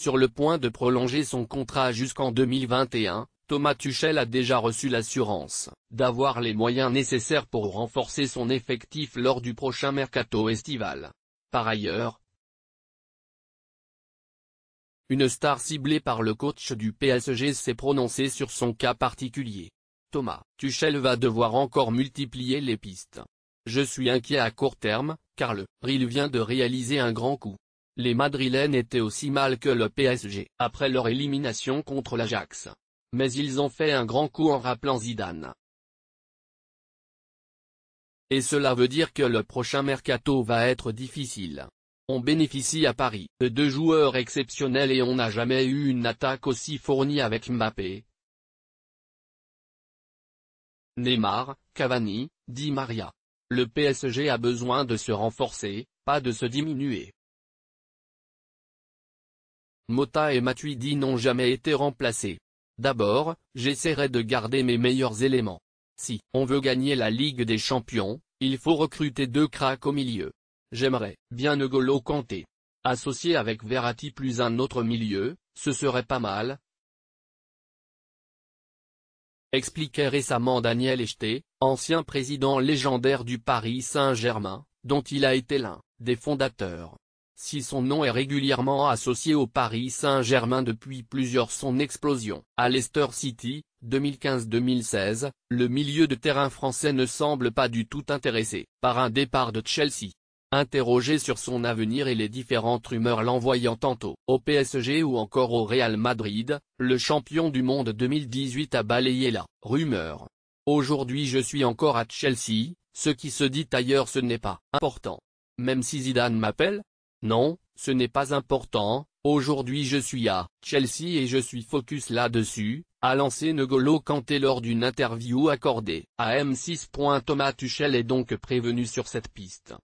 Sur le point de prolonger son contrat jusqu'en 2021, Thomas Tuchel a déjà reçu l'assurance d'avoir les moyens nécessaires pour renforcer son effectif lors du prochain mercato estival. Par ailleurs, une star ciblée par le coach du PSG s'est prononcée sur son cas particulier. Thomas Tuchel va devoir encore multiplier les pistes. Je suis inquiet à court terme, car le Ril vient de réaliser un grand coup. Les Madrilènes étaient aussi mal que le PSG, après leur élimination contre l'Ajax. Mais ils ont fait un grand coup en rappelant Zidane. Et cela veut dire que le prochain mercato va être difficile. On bénéficie à Paris de deux joueurs exceptionnels et on n'a jamais eu une attaque aussi fournie avec Mbappé. Neymar, Cavani, dit Maria. Le PSG a besoin de se renforcer, pas de se diminuer. Mota et Matuidi n'ont jamais été remplacés. D'abord, j'essaierai de garder mes meilleurs éléments. Si on veut gagner la Ligue des Champions, il faut recruter deux cracks au milieu. J'aimerais bien N'Golo Kanté. Associé avec Verratti plus un autre milieu, ce serait pas mal. Expliquait récemment Daniel Echeté, ancien président légendaire du Paris Saint-Germain, dont il a été l'un des fondateurs. Si son nom est régulièrement associé au Paris Saint-Germain depuis plusieurs son explosion à Leicester City, 2015-2016, le milieu de terrain français ne semble pas du tout intéressé par un départ de Chelsea. Interrogé sur son avenir et les différentes rumeurs l'envoyant tantôt au PSG ou encore au Real Madrid, le champion du monde 2018 a balayé la rumeur. Aujourd'hui je suis encore à Chelsea, ce qui se dit ailleurs ce n'est pas important. Même si Zidane m'appelle, non, ce n'est pas important, aujourd'hui je suis à Chelsea et je suis focus là-dessus, a lancé N'Golo Kanté lors d'une interview accordée à M6. Thomas Tuchel est donc prévenu sur cette piste.